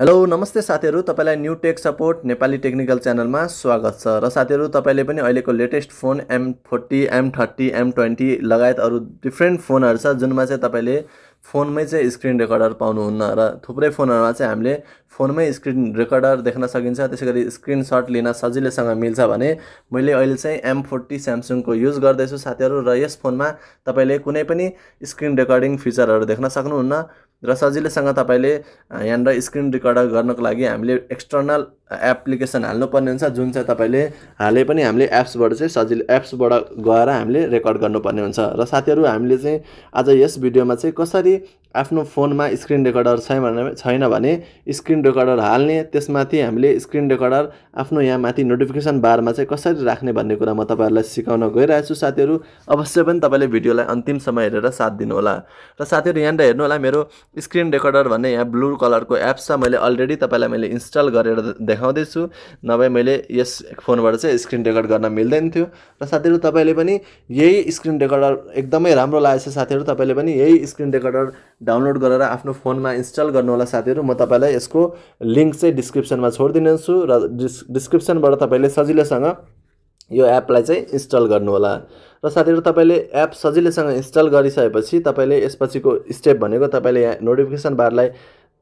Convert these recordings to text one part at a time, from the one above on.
hello नमस्ते साथीहरू तपाईँलाई new tech support Nepali technical च्यानलमा स्वागत छ र साथीहरू तपाईँले पनि अहिलेको latest phone M forty M thirty M twenty लगायत अरू डिफ्रेन्ट फोनहरू छ जुनमा चाहिँ तपाईँले फोनमै चाहिँ स्क्रिन रेकर्डर पाउनुहुन्न र थुप्रै फोनहरूमा चाहिँ हामीले फोनमै स्क्रिन रेकर्डर देख्न सकिन्छ त्यसै गरी स्क्रिनसट लिन सजिलैसँग मिल्छ भने मैले अहिले चाहिँ एम फोर्टी स्यामसुङको युज गर्दैछु साथीहरू र यस फोनमा तपाईँले कुनै पनि स्क्रिन रेकर्डिङ फिचरहरू देख्न सक्नुहुन्न र सजिलैसँग तपाईँले यहाँनिर स्क्रिन रेकर्ड गर्नको लागि हामीले एक्सटर्नल एप्लिकेसन हाल्नुपर्ने हुन्छ जुन चाहिँ तपाईँले हाले पनि हामीले एप्सबाट चाहिँ सजिलो एप्सबाट गएर हामीले रेकर्ड गर्नुपर्ने हुन्छ र साथीहरू हामीले चाहिँ आज यस भिडियोमा चाहिँ कसरी आफ्नो फोनमा स्क्रिन रेकर्डर छैन भने छैन भने स्क्रिन रेकर्डर हाल्ने त्यसमाथि हामीले स्क्रिन रेकर्डर आफ्नो यहाँ माथि नोटिफिकेसन बारमा चाहिँ कसरी राख्ने भन्ने कुरा म तपाईँहरूलाई सिकाउन गइरहेको छु साथीहरू अवश्य पनि तपाईँले भिडियोलाई अन्तिम अन्तिमसम्म हेरेर साथ दिनुहोला र साथीहरू यहाँनिर होला मेरो स्क्रिन रेकर्डर भन्ने यहाँ ब्लु कलरको एप्स छ मैले अलरेडी तपाईँलाई मैले इन्स्टल गरेर देखाउँदैछु नभए मैले यस फोनबाट चाहिँ स्क्रिन रेकर्ड गर्न मिल्दैन थियो र साथीहरू तपाईँले पनि यही स्क्रिन रेकर्डर एकदमै राम्रो लागेको छ साथीहरू तपाईँले पनि यही स्क्रिन रेकर्डर डाउनलोड गरेर आफ्नो फोनमा इन्स्टल गर्नु होला साथीहरू म तपाईँलाई यसको लिङ्क चाहिँ डिस्क्रिप्सनमा छोडिदिनेछु र डिस् डिस्क्रिप्सनबाट तपाईँले सजिलैसँग यो एपलाई चाहिँ इन्स्टल गर्नुहोला र साथीहरू तपाईँले एप सजिलैसँग इन्स्टल गरिसकेपछि तपाईँले यसपछिको स्टेप भनेको तपाईँले यहाँ नोटिफिकेसन बारलाई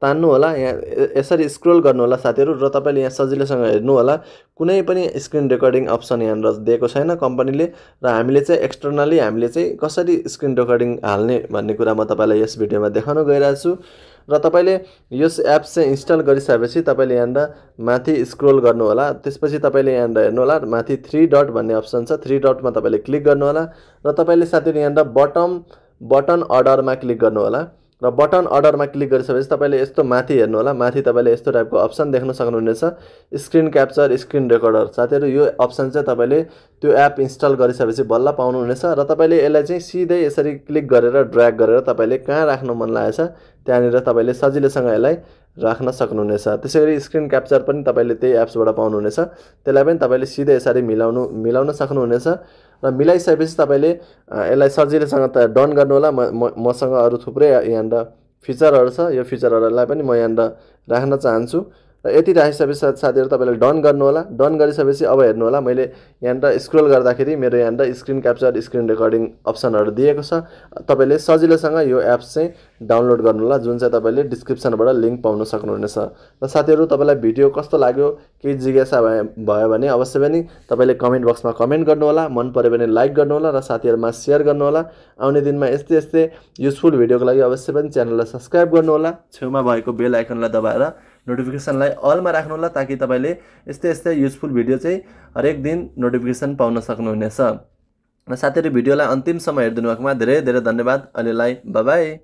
तान्नुहोला यहाँ यसरी स्क्रोल गर्नुहोला साथीहरू र तपाईँले यहाँ सजिलोसँग हेर्नुहोला कुनै पनि स्क्रिन रेकर्डिङ अप्सन यहाँनिर दिएको छैन कम्पनीले र हामीले चाहिँ एक्सटर्नली हामीले चाहिँ कसरी स्क्रिन रेकर्डिङ हाल्ने भन्ने कुरा म तपाईँलाई यस भिडियोमा देखाउन गइरहेको छु र तपाईँले यस एप्स चाहिँ इन्स्टल गरिसकेपछि तपाईँले यहाँनिर माथि स्क्रोल गर्नुहोला त्यसपछि तपाईँले यहाँनिर हेर्नुहोला माथि थ्री डट भन्ने अप्सन छ थ्री डटमा तपाईँले क्लिक गर्नुहोला र तपाईँले साथीहरू यहाँनिर बटम बटन अर्डरमा क्लिक गर्नुहोला र बटन अर्डरमा क्लिक गरिसकेपछि तपाईँले यस्तो माथि हेर्नुहोला माथि तपाईँले यस्तो टाइपको अप्सन देख्न सक्नुहुनेछ स्क्रिन क्याप्चर स्क्रिन रेकर्डर साथीहरू यो अप्सन चाहिँ तपाईँले त्यो एप इन्स्टल गरिसकेपछि बल्ल पाउनुहुनेछ र तपाईँले यसलाई चाहिँ सिधै यसरी क्लिक गरेर ड्र्याग गरेर तपाईँले कहाँ राख्नु मन लागेछ त्यहाँनिर तपाईँले सजिलैसँग यसलाई राख्न सक्नुहुनेछ त्यसै गरी स्क्रिन क्याप्चर पनि तपाईँले त्यही एप्सबाट पाउनुहुनेछ त्यसलाई पनि तपाईँले सिधै यसरी मिलाउनु मिलाउन सक्नुहुनेछ र मिलाइसकेपछि तपाईँले यसलाई सजिलैसँग त डन गर्नुहोला म मसँग अरू थुप्रै यहाँनिर फिचरहरू छ यो फिचरहरूलाई पनि म यहाँनिर राख्न चाहन्छु र यति राखिसकेपछि साथ साथीहरू तपाईँले डन गर्नुहोला डन गरिसकेपछि अब हेर्नुहोला मैले यहाँनिर स्क्रोल गर्दाखेरि मेरो यहाँनिर स्क्रिन क्याप्चर स्क्रिन रेकर्डिङ अप्सनहरू दिएको छ तपाईँले सजिलोसँग यो एप्स चाहिँ डाउनलोड गर्नुहोला जुन चाहिँ तपाईँले डिस्क्रिप्सनबाट लिङ्क पाउन सक्नुहुनेछ र साथीहरू तपाईँलाई भिडियो कस्तो लाग्यो केही जिज्ञासा भयो भने अवश्य पनि तपाईँले कमेन्ट बक्समा कमेन्ट गर्नुहोला मन पऱ्यो भने लाइक गर्नुहोला र साथीहरूमा सेयर गर्नुहोला आउने दिनमा यस्तै यस्तै युजफुल भिडियोको लागि अवश्य पनि च्यानललाई सब्सक्राइब गर्नुहोला छेउमा भएको बेल आइकनलाई दबाएर नोटिफिकेसनलाई अलमा राख्नुहोला ताकि तपाईँले यस्तै यस्तै युजफुल भिडियो चाहिँ हरेक दिन नोटिफिकेसन पाउन सक्नुहुनेछ र साथीहरू भिडियोलाई अन्तिमसम्म हेरिदिनु भएकोमा धेरै धेरै धन्यवाद अहिलेलाई बाबाई